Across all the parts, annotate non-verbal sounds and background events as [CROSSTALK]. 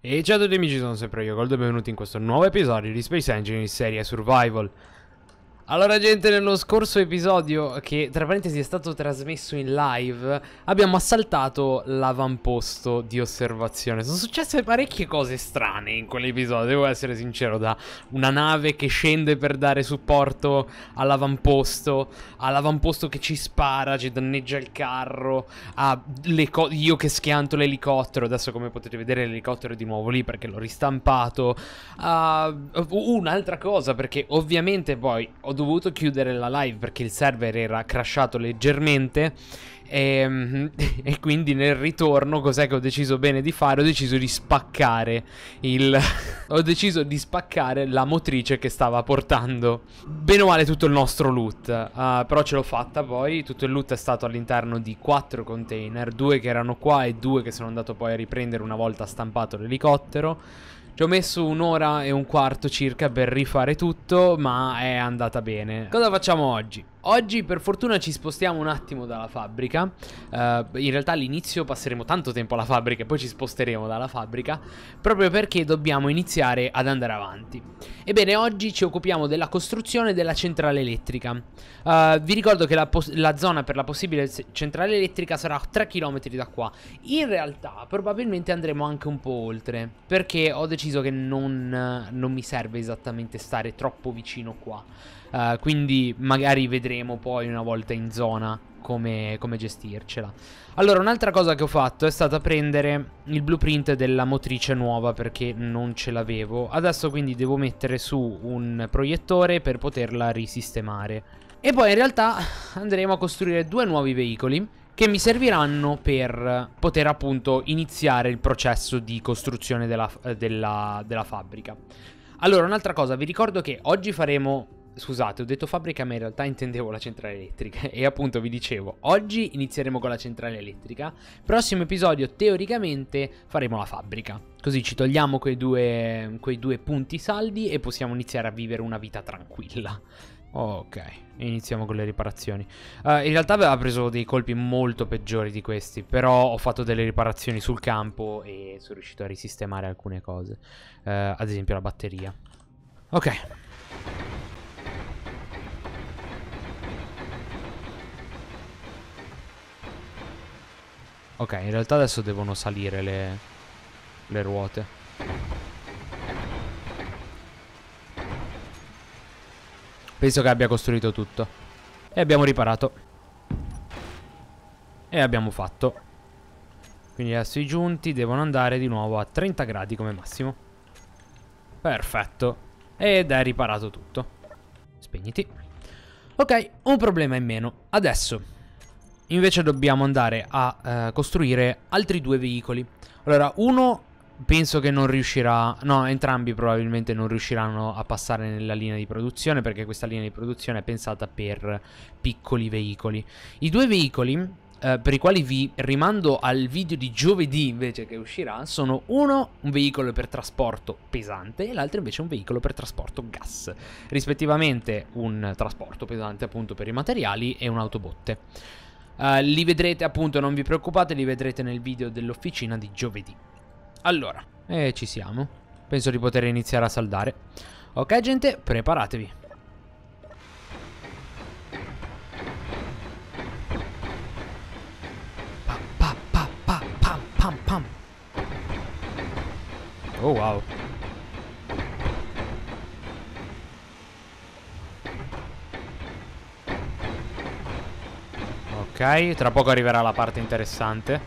E ciao a tutti amici, sono sempre io, Gold e benvenuti in questo nuovo episodio di Space Engine in serie Survival. Allora gente, nello scorso episodio, che tra parentesi è stato trasmesso in live, abbiamo assaltato l'avamposto di osservazione. Sono successe parecchie cose strane in quell'episodio, devo essere sincero, da una nave che scende per dare supporto all'avamposto, all'avamposto che ci spara, ci danneggia il carro, a io che schianto l'elicottero, adesso come potete vedere l'elicottero è di nuovo lì perché l'ho ristampato. Uh, un'altra cosa, perché ovviamente poi ho dovuto chiudere la live perché il server era crashato leggermente e, ehm, [LAUGHS] e, quindi nel ritorno cos'è che ho deciso bene di fare? Ho deciso di spaccare il... [LAUGHS] ho deciso di spaccare la motrice che stava portando bene o male tutto il nostro loot. Uh, però ce l'ho fatta poi, tutto il loot è stato all'interno di quattro container, due che erano qua e due che sono andato poi a riprendere una volta stampato l'elicottero. Ci ho messo un'ora e un quarto circa per rifare tutto, ma è andata bene. Cosa facciamo oggi? Oggi per fortuna ci spostiamo un attimo dalla fabbrica, uh, in realtà all'inizio passeremo tanto tempo alla fabbrica e poi ci sposteremo dalla fabbrica, proprio perché dobbiamo iniziare ad andare avanti. Ebbene, oggi ci occupiamo della costruzione della centrale elettrica. Uh, vi ricordo che la, la, zona per la possibile centrale elettrica sarà a 3 km da qua. In realtà probabilmente andremo anche un po' oltre, perché ho deciso che non, non mi serve esattamente stare troppo vicino qua. Uh, quindi magari vedremo vedremo poi una volta in zona come, come gestircela. Allora, un'altra cosa che ho fatto è stata prendere il blueprint della motrice nuova perché non ce l'avevo. Adesso quindi devo mettere su un proiettore per poterla risistemare. E poi in realtà andremo a costruire due nuovi veicoli che mi serviranno per poter appunto iniziare il processo di costruzione della, eh, della, della fabbrica. Allora, un'altra cosa, vi ricordo che oggi faremo Scusate, ho detto fabbrica, ma in realtà intendevo la centrale elettrica. [LAUGHS] E appunto vi dicevo, oggi inizieremo con la centrale elettrica. Prossimo episodio, teoricamente, faremo la fabbrica. Così ci togliamo quei due, quei due punti saldi e possiamo iniziare a vivere una vita tranquilla. Ok, iniziamo con le riparazioni. Uh, in realtà aveva preso dei colpi molto peggiori di questi, però ho fatto delle riparazioni sul campo e sono riuscito a risistemare alcune cose. Uh, ad esempio la batteria. Ok. Ok, in realtà adesso devono salire le, le ruote. Penso che abbia costruito tutto. E abbiamo riparato. E abbiamo fatto. Quindi adesso i giunti devono andare di nuovo a 30 gradi come massimo. Perfetto. Ed è riparato tutto. Spegniti. Ok, un problema in meno. Adesso invece dobbiamo andare a eh, costruire altri due veicoli. Allora, uno penso che non riuscirà, no, entrambi probabilmente non riusciranno a passare nella linea di produzione perché questa linea di produzione è pensata per piccoli veicoli. I due veicoli eh, per i quali vi rimando al video di giovedì invece che uscirà sono uno un veicolo per trasporto pesante e l'altro invece un veicolo per trasporto gas, rispettivamente un trasporto pesante appunto per i materiali e un'autobotte. Uh, li vedrete appunto, non vi preoccupate, li vedrete nel video dell'officina di giovedì. Allora, e ci siamo. Penso di poter iniziare a saldare. Ok gente, preparatevi. Pa, pa, pam, pam, pam. Oh wow. Ok, tra poco arriverà la parte interessante.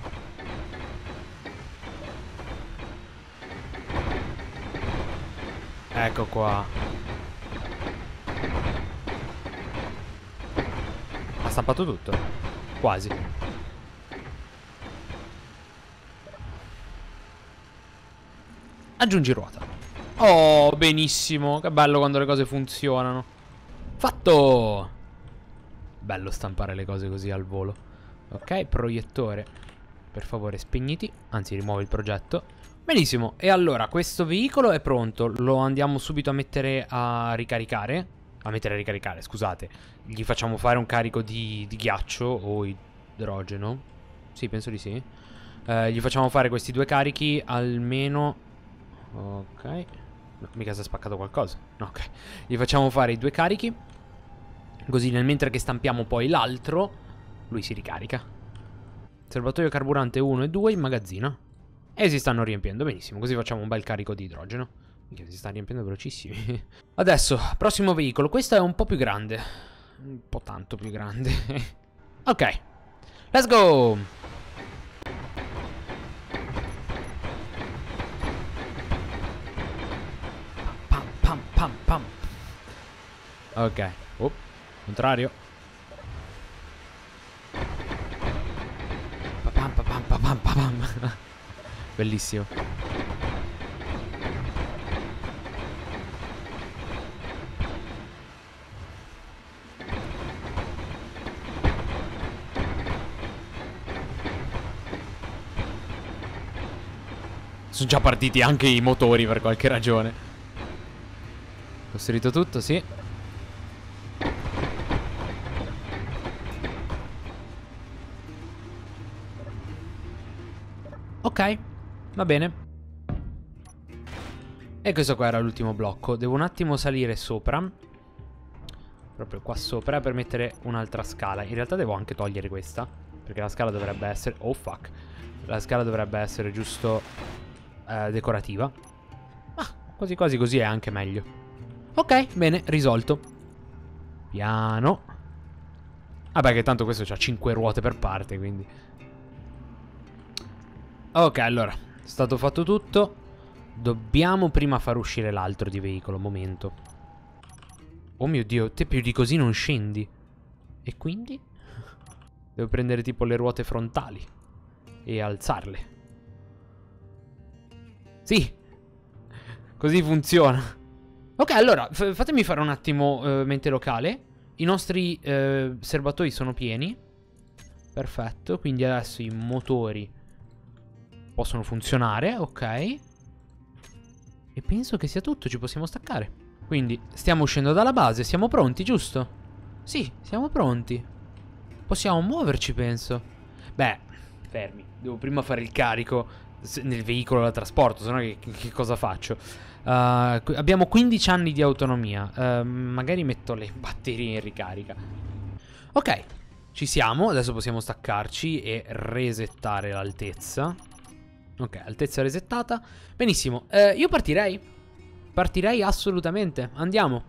Ecco qua. Ha stampato tutto. Quasi. Aggiungi ruota. Oh, benissimo. Che bello quando le cose funzionano. Fatto! Bello stampare le cose così al volo. Ok, proiettore. Per favore spegniti, anzi rimuovi il progetto. Benissimo, e allora questo veicolo è pronto, lo andiamo subito a mettere a ricaricare. A mettere a ricaricare, scusate. Gli facciamo fare un carico di, di ghiaccio o idrogeno. Sì, penso di sì. Eh, gli facciamo fare questi due carichi almeno... Ok. No, mica si è spaccato qualcosa. No, ok. Gli facciamo fare i due carichi. Così nel mentre che stampiamo poi l'altro, lui si ricarica. Serbatoio carburante 1 e 2 in magazzino. E si stanno riempiendo, benissimo, così facciamo un bel carico di idrogeno. Che si stanno riempiendo velocissimi. [LAUGHS] Adesso, prossimo veicolo. Questo è un po' più grande. Un po' tanto più grande. [LAUGHS] ok. Let's go! Pam, pam, pam, pam. pam. Ok. Oh. Contrario. Pam, pam, pam, pam, [LAUGHS] Bellissimo. Sono già partiti anche i motori per qualche ragione. Costruito tutto, sì. Va bene. E questo qua era l'ultimo blocco. Devo un attimo salire sopra. Proprio qua sopra per mettere un'altra scala. In realtà devo anche togliere questa. Perché la scala dovrebbe essere... Oh fuck. La scala dovrebbe essere giusto eh, decorativa. Ma ah, quasi quasi così è anche meglio. Ok, bene, risolto. Piano. Vabbè ah, che tanto questo ha 5 ruote per parte, quindi... Ok, allora, stato fatto tutto. Dobbiamo prima far uscire l'altro di veicolo, momento. Oh mio Dio, te più di così non scendi. E quindi? [LAUGHS] Devo prendere tipo le ruote frontali e alzarle. Sì, così funziona. Ok, allora, fatemi fare un attimo uh, mente locale. I nostri uh, serbatoi sono pieni. Perfetto, quindi adesso i motori possono funzionare, ok. E penso che sia tutto, ci possiamo staccare. Quindi stiamo uscendo dalla base, siamo pronti, giusto? Sì, siamo pronti. Possiamo muoverci, penso. Beh, fermi. Devo prima fare il carico nel veicolo da trasporto, se no che, che, cosa faccio? Uh, abbiamo 15 anni di autonomia. Uh, magari metto le batterie in ricarica. Ok, ci siamo. Adesso possiamo staccarci e resettare l'altezza. Ok, altezza resettata. Benissimo, eh, io partirei. Partirei assolutamente. Andiamo.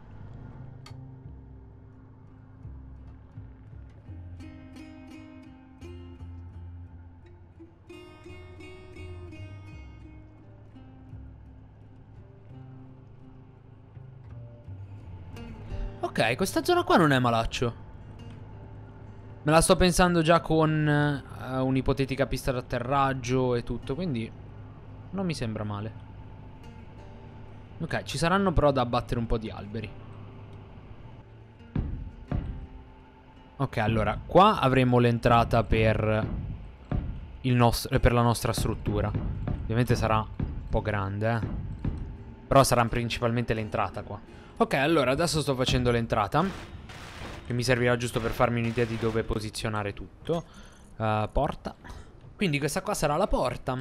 Ok, questa zona qua non è malaccio. Me la sto pensando già con uh, un'ipotetica pista d'atterraggio e tutto, quindi non mi sembra male. Ok, ci saranno però da abbattere un po' di alberi. Ok, allora, qua avremo l'entrata per, eh, per, la nostra struttura. Ovviamente sarà un po' grande, eh. Però sarà principalmente l'entrata qua. Ok, allora, adesso sto facendo l'entrata. Che mi servirà giusto per farmi un'idea di dove posizionare tutto uh, Porta Quindi questa qua sarà la porta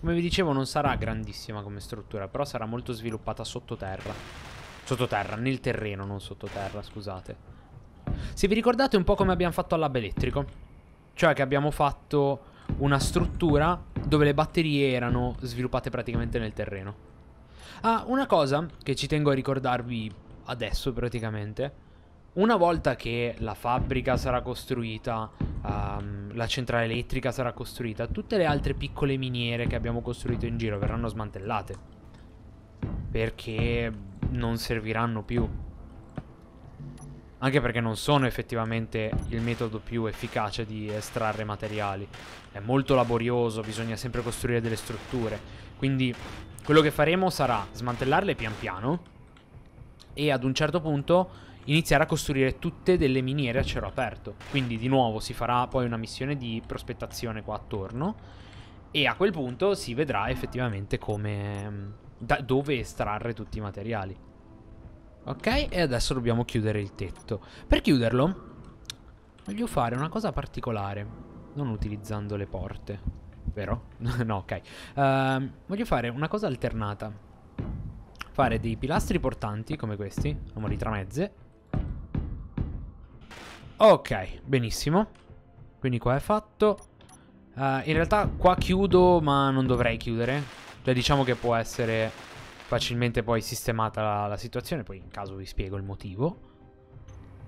Come vi dicevo non sarà grandissima come struttura Però sarà molto sviluppata sottoterra Sottoterra, nel terreno, non sottoterra, scusate Se vi ricordate un po' come abbiamo fatto al lab elettrico Cioè che abbiamo fatto una struttura dove le batterie erano sviluppate praticamente nel terreno Ah, una cosa che ci tengo a ricordarvi adesso praticamente una volta che la fabbrica sarà costruita, um, la centrale elettrica sarà costruita, tutte le altre piccole miniere che abbiamo costruito in giro verranno smantellate. Perché non serviranno più. Anche perché non sono effettivamente il metodo più efficace di estrarre materiali. È molto laborioso, bisogna sempre costruire delle strutture. Quindi quello che faremo sarà smantellarle pian piano e ad un certo punto iniziare a costruire tutte delle miniere a cielo aperto. Quindi di nuovo si farà poi una missione di prospettazione qua attorno e a quel punto si vedrà effettivamente come mm, da dove estrarre tutti i materiali. Ok, e adesso dobbiamo chiudere il tetto. Per chiuderlo voglio fare una cosa particolare, non utilizzando le porte, vero? [LAUGHS] no, ok. Uh, voglio fare una cosa alternata fare dei pilastri portanti come questi, amori tramezze, Ok, benissimo. Quindi qua è fatto. Uh, in realtà qua chiudo, ma non dovrei chiudere. Cioè diciamo che può essere facilmente poi sistemata la, la situazione, poi in caso vi spiego il motivo.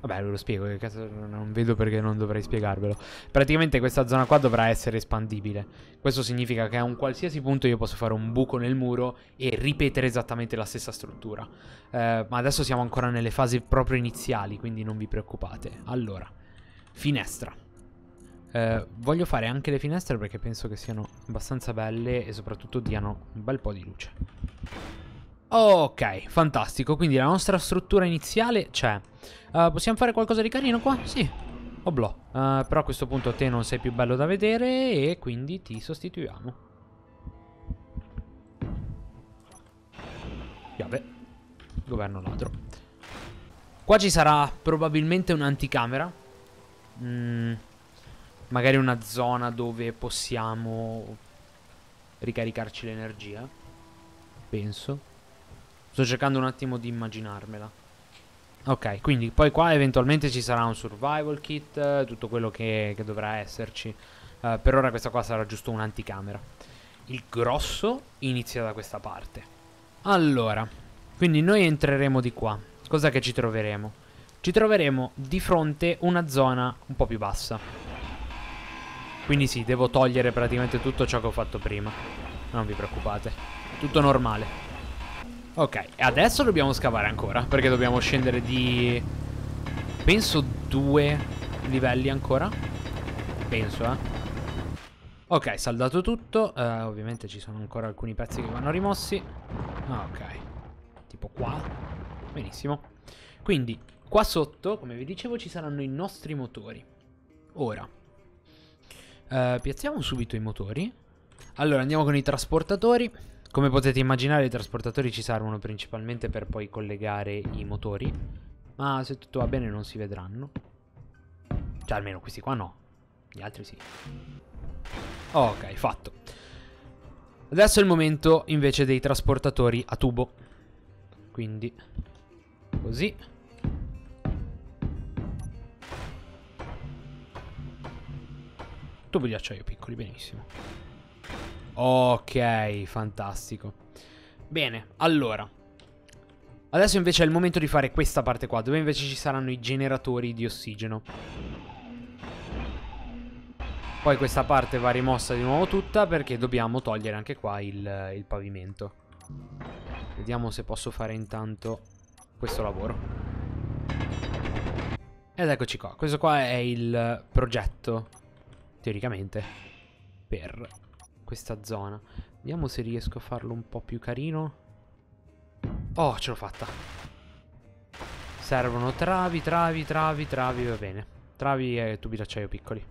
Vabbè, ve lo spiego, che cazzo, non vedo perché non dovrei spiegarvelo. Praticamente questa zona qua dovrà essere espandibile. Questo significa che a un qualsiasi punto io posso fare un buco nel muro e ripetere esattamente la stessa struttura. Eh, ma adesso siamo ancora nelle fasi proprio iniziali, quindi non vi preoccupate. Allora, finestra. Eh, voglio fare anche le finestre perché penso che siano abbastanza belle e soprattutto diano un bel po' di luce. Ok, fantastico. Quindi la nostra struttura iniziale c'è. Uh, possiamo fare qualcosa di carino qua? Sì. Oblò. Oh, uh, eh, però a questo punto te non sei più bello da vedere e quindi ti sostituiamo. Vabbè. Governo ladro. Qua ci sarà probabilmente un'anticamera. Mm, magari una zona dove possiamo ricaricarci l'energia. Penso. Sto cercando un attimo di immaginarmela. Ok, quindi poi qua eventualmente ci sarà un survival kit, tutto quello che, che dovrà esserci. Uh, per ora questa qua sarà giusto un'anticamera. Il grosso inizia da questa parte. Allora, quindi noi entreremo di qua. Cosa che ci troveremo? Ci troveremo di fronte una zona un po' più bassa. Quindi sì, devo togliere praticamente tutto ciò che ho fatto prima. Non vi preoccupate. Tutto normale. Ok, adesso dobbiamo scavare ancora, perché dobbiamo scendere di... Penso due livelli ancora. Penso, eh. Ok, saldato tutto. Uh, ovviamente ci sono ancora alcuni pezzi che vanno rimossi. Ok, tipo qua. Benissimo. Quindi, qua sotto, come vi dicevo, ci saranno i nostri motori. Ora. Uh, piazziamo subito i motori. Allora, andiamo con i trasportatori. Come potete immaginare i trasportatori ci servono principalmente per poi collegare i motori, ma se tutto va bene non si vedranno. Cioè almeno questi qua no, gli altri sì. Ok, fatto. Adesso è il momento invece dei trasportatori a tubo. Quindi così. Tubo di acciaio piccoli, benissimo. Ok, fantastico. Bene, allora. Adesso invece è il momento di fare questa parte qua, dove invece ci saranno i generatori di ossigeno. Poi questa parte va rimossa di nuovo tutta perché dobbiamo togliere anche qua il, il pavimento. Vediamo se posso fare intanto questo lavoro. Ed eccoci qua, questo qua è il progetto, teoricamente, per questa zona. Vediamo se riesco a farlo un po' più carino. Oh, ce l'ho fatta. Servono travi, travi, travi, travi, va bene. Travi e tubi d'acciaio piccoli.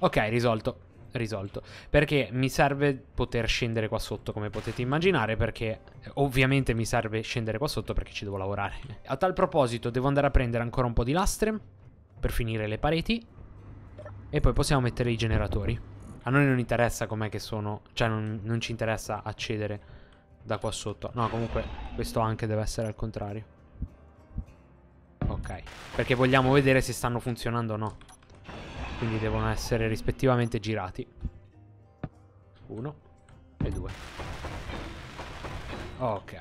Ok, risolto. Risolto. Perché mi serve poter scendere qua sotto, come potete immaginare, perché eh, ovviamente mi serve scendere qua sotto perché ci devo lavorare. A tal proposito, devo andare a prendere ancora un po' di lastre per finire le pareti e poi possiamo mettere i generatori. A noi non interessa com'è che sono... Cioè, non, non ci interessa accedere da qua sotto. No, comunque, questo anche deve essere al contrario. Ok. Perché vogliamo vedere se stanno funzionando o no. Quindi devono essere rispettivamente girati. Uno e due. Ok.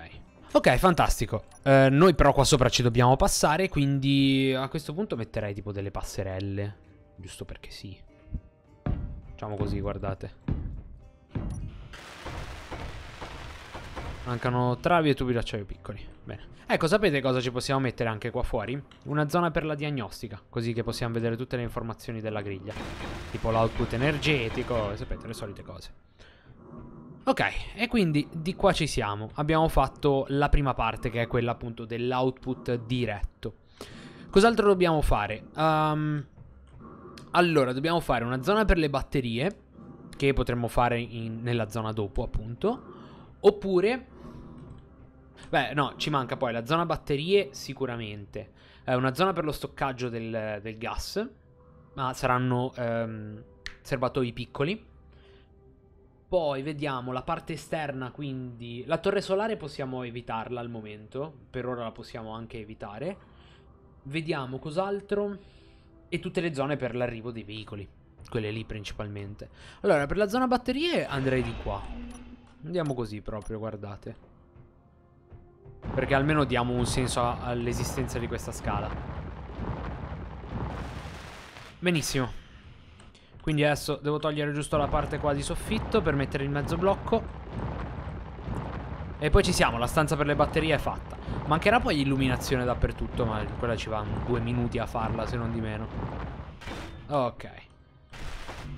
Ok, fantastico. Eh, noi però qua sopra ci dobbiamo passare, quindi a questo punto metterei tipo delle passerelle. Giusto perché sì. Facciamo così, guardate. Mancano travi e tubi d'acciaio piccoli. Bene. Ecco, sapete cosa ci possiamo mettere anche qua fuori? Una zona per la diagnostica, così che possiamo vedere tutte le informazioni della griglia. Tipo l'output energetico, sapete, le solite cose. Ok, e quindi di qua ci siamo. Abbiamo fatto la prima parte, che è quella appunto dell'output diretto. Cos'altro dobbiamo fare? Um, allora, dobbiamo fare una zona per le batterie, che potremmo fare in, nella zona dopo, appunto. Oppure... Beh, no, ci manca poi la zona batterie sicuramente. Eh, una zona per lo stoccaggio del, del gas, ma saranno ehm, serbatoi piccoli. Poi vediamo la parte esterna, quindi la torre solare possiamo evitarla al momento, per ora la possiamo anche evitare. Vediamo cos'altro e tutte le zone per l'arrivo dei veicoli. Quelle lì principalmente. Allora, per la zona batterie andrei di qua. Andiamo così proprio, guardate. Perché almeno diamo un senso all'esistenza di questa scala. Benissimo. Quindi adesso devo togliere giusto la parte qua di soffitto per mettere il mezzo blocco. E poi ci siamo, la stanza per le batterie è fatta. Mancherà poi l'illuminazione dappertutto, ma quella ci va due minuti a farla, se non di meno. Ok.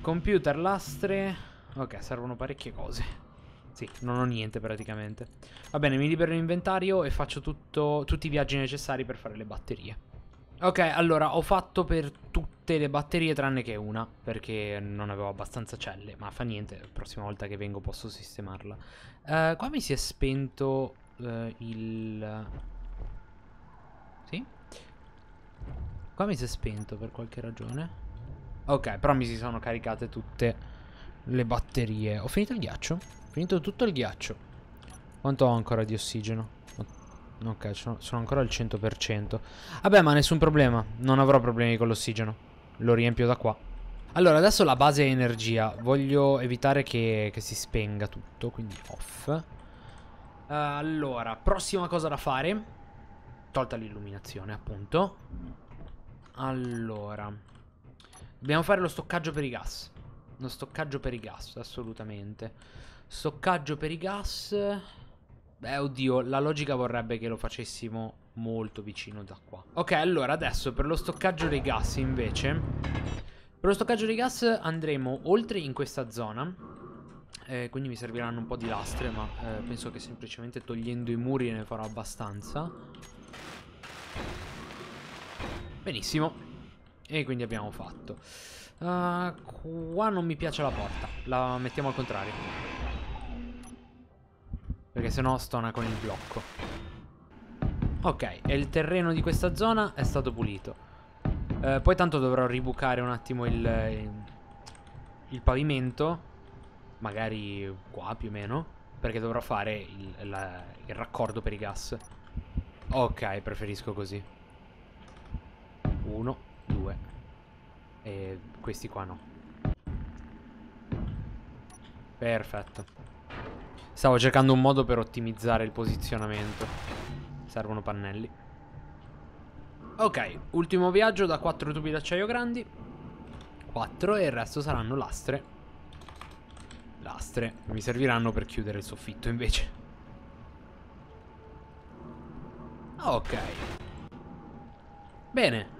Computer, lastre... Ok, servono parecchie cose. Sì, non ho niente praticamente. Va bene, mi libero l'inventario e faccio tutto, tutti i viaggi necessari per fare le batterie. Ok, allora ho fatto per tutte le batterie tranne che una, perché non avevo abbastanza celle, ma fa niente, la prossima volta che vengo posso sistemarla. Uh, qua mi si è spento uh, il... Sì? Qua mi si è spento per qualche ragione. Ok, però mi si sono caricate tutte le batterie. Ho finito il ghiaccio? Ho finito tutto il ghiaccio. Quanto ho ancora di ossigeno? Ok, sono, sono ancora al 100%. Vabbè, ma nessun problema. Non avrò problemi con l'ossigeno. Lo riempio da qua. Allora, adesso la base è energia. Voglio evitare che, che si spenga tutto, quindi off. Uh, allora, prossima cosa da fare. Tolta l'illuminazione, appunto. Allora. Dobbiamo fare lo stoccaggio per i gas. Lo stoccaggio per i gas, assolutamente. Stoccaggio per i gas... Beh, oddio, la logica vorrebbe che lo facessimo molto vicino da qua. Ok, allora adesso per lo stoccaggio dei gas invece... Per lo stoccaggio dei gas andremo oltre in questa zona. Eh, quindi mi serviranno un po' di lastre, ma eh, penso che semplicemente togliendo i muri ne farò abbastanza. Benissimo. E quindi abbiamo fatto. Uh, qua non mi piace la porta. La mettiamo al contrario. Perché sennò stona con il blocco. Ok, e il terreno di questa zona è stato pulito. Eh, poi tanto dovrò ribucare un attimo il, eh, il, pavimento, magari qua più o meno, perché dovrò fare il, la, il raccordo per i gas. Ok, preferisco così. Uno, due. E questi qua no. Perfetto. Stavo cercando un modo per ottimizzare il posizionamento. Servono pannelli. Ok, ultimo viaggio da 4 tubi d'acciaio grandi. 4 e il resto saranno lastre. Lastre. Mi serviranno per chiudere il soffitto invece. Ok. Bene.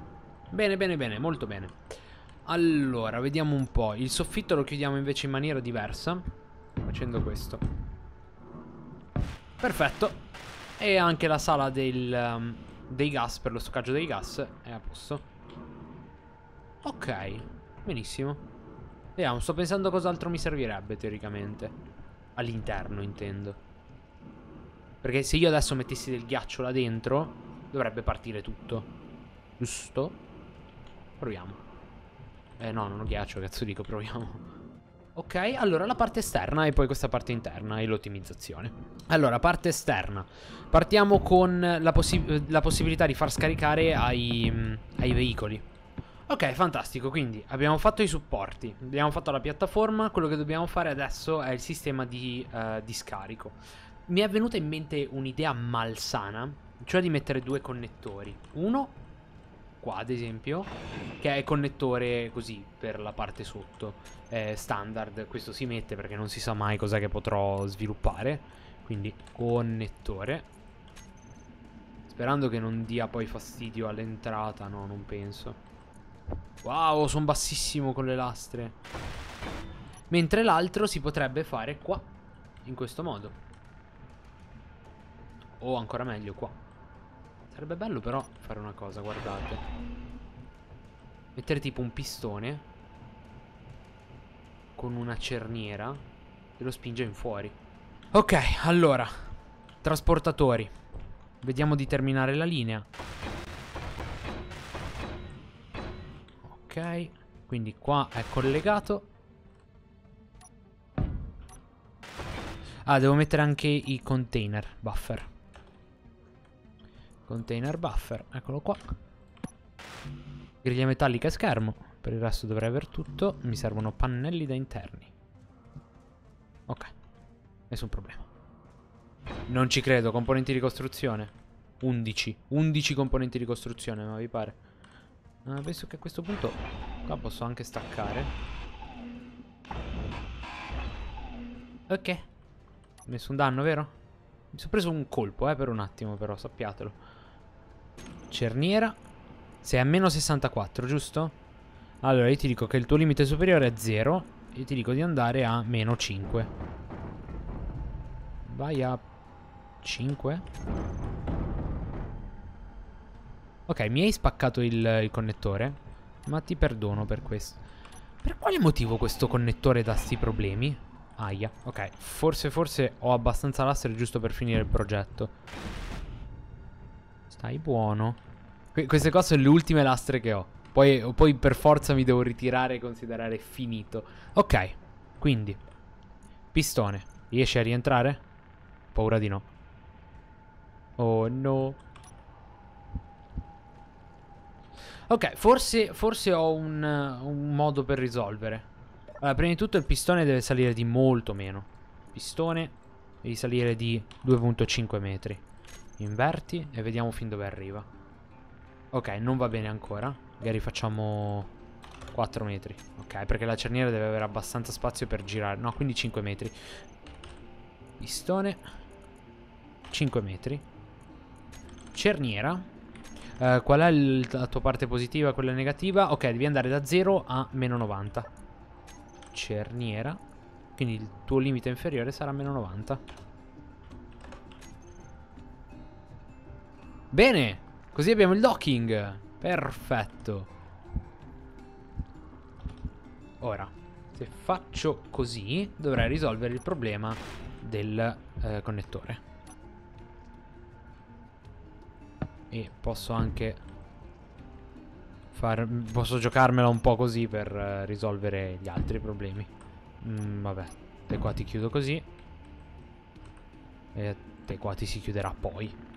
Bene, bene, bene, molto bene. Allora, vediamo un po'. Il soffitto lo chiudiamo invece in maniera diversa. Facendo questo. Perfetto. E anche la sala del, um, dei gas per lo stoccaggio dei gas è a posto. Ok, benissimo. Vediamo, sto pensando cos'altro mi servirebbe teoricamente. All'interno intendo. Perché se io adesso mettessi del ghiaccio là dentro, dovrebbe partire tutto. Giusto? Proviamo. Eh no, non ho ghiaccio, cazzo dico, proviamo. Ok, allora la parte esterna e poi questa parte interna e l'ottimizzazione. Allora, parte esterna. Partiamo con la, possi eh, la possibilità di far scaricare ai, mm, ai veicoli. Ok, fantastico, quindi abbiamo fatto i supporti, abbiamo fatto la piattaforma, quello che dobbiamo fare adesso è il sistema di, uh, di scarico. Mi è venuta in mente un'idea malsana, cioè di mettere due connettori, uno qua ad esempio, che è connettore così per la parte sotto, eh, standard, questo si mette perché non si sa mai cosa che potrò sviluppare, quindi connettore. Sperando che non dia poi fastidio all'entrata, no, non penso. Wow, sono bassissimo con le lastre. Mentre l'altro si potrebbe fare qua, in questo modo. O ancora meglio qua. Sarebbe bello però fare una cosa, guardate. Mettere tipo un pistone con una cerniera e lo spinge in fuori. Ok, allora, trasportatori. Vediamo di terminare la linea. Ok, quindi qua è collegato. Ah, devo mettere anche i container buffer. Container buffer, eccolo qua. Griglia metallica e schermo. Per il resto dovrei aver tutto. Mi servono pannelli da interni. Ok. Nessun problema. Non ci credo, componenti di costruzione. 11. 11 componenti di costruzione, ma vi pare? Uh, penso che a questo punto qua posso anche staccare. Ok. Nessun danno, vero? Mi sono preso un colpo, eh, per un attimo, però, sappiatelo. Cerniera. Sei a meno 64, giusto? Allora, io ti dico che il tuo limite superiore è 0. Io ti dico di andare a meno 5. Vai a 5. Ok, mi hai spaccato il, il connettore. Ma ti perdono per questo. Per quale motivo questo connettore dà sti problemi? Aia, ok. Forse, forse ho abbastanza lastre giusto per finire il progetto. Stai buono. Que queste qua sono le ultime lastre che ho. Poi, poi per forza mi devo ritirare e considerare finito. Ok, quindi. Pistone, riesci a rientrare? Paura di no. Oh no. Ok, forse, forse ho un, un, modo per risolvere. Allora, prima di tutto il pistone deve salire di molto meno. Pistone, devi salire di 2.5 metri. Inverti e vediamo fin dove arriva. Ok, non va bene ancora. Magari facciamo 4 metri. Ok, perché la cerniera deve avere abbastanza spazio per girare. No, quindi 5 metri. Pistone. 5 metri. Cerniera. Eh, qual è la tua parte positiva e quella negativa? Ok, devi andare da 0 a meno 90. Cerniera. Quindi il tuo limite inferiore sarà meno 90. Bene, così abbiamo il docking. Perfetto. Ora, se faccio così, dovrei risolvere il problema del eh, connettore. E posso anche far... Posso giocarmela un po' così per eh, risolvere gli altri problemi. Mm, vabbè, te qua ti chiudo così. E te qua ti si chiuderà poi.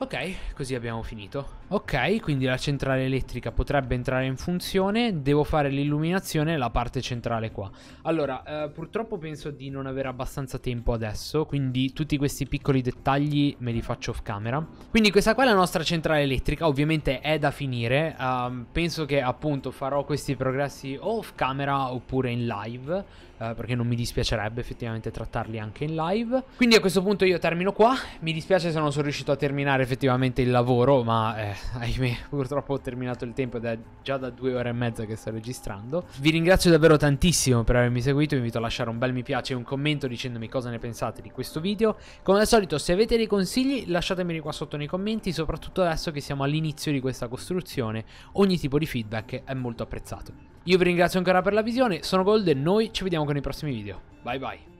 Ok, così abbiamo finito. Ok, quindi la centrale elettrica potrebbe entrare in funzione, devo fare l'illuminazione e la parte centrale qua. Allora, eh, purtroppo penso di non avere abbastanza tempo adesso, quindi tutti questi piccoli dettagli me li faccio off camera. Quindi questa qua è la nostra centrale elettrica, ovviamente è da finire, uh, penso che appunto farò questi progressi off camera oppure in live, uh, perché non mi dispiacerebbe effettivamente trattarli anche in live. Quindi a questo punto io termino qua, mi dispiace se non sono riuscito a terminare effettivamente il lavoro, ma eh, ahimè [LAUGHS] purtroppo ho terminato il tempo ed è già da due ore e mezza che sto registrando. Vi ringrazio davvero tantissimo per avermi seguito, vi invito a lasciare un bel mi piace e un commento dicendomi cosa ne pensate di questo video. Come al solito se avete dei consigli lasciatemeli qua sotto nei commenti, soprattutto adesso che siamo all'inizio di questa costruzione, ogni tipo di feedback è molto apprezzato. Io vi ringrazio ancora per la visione, sono Gold e noi ci vediamo con i prossimi video. Bye bye!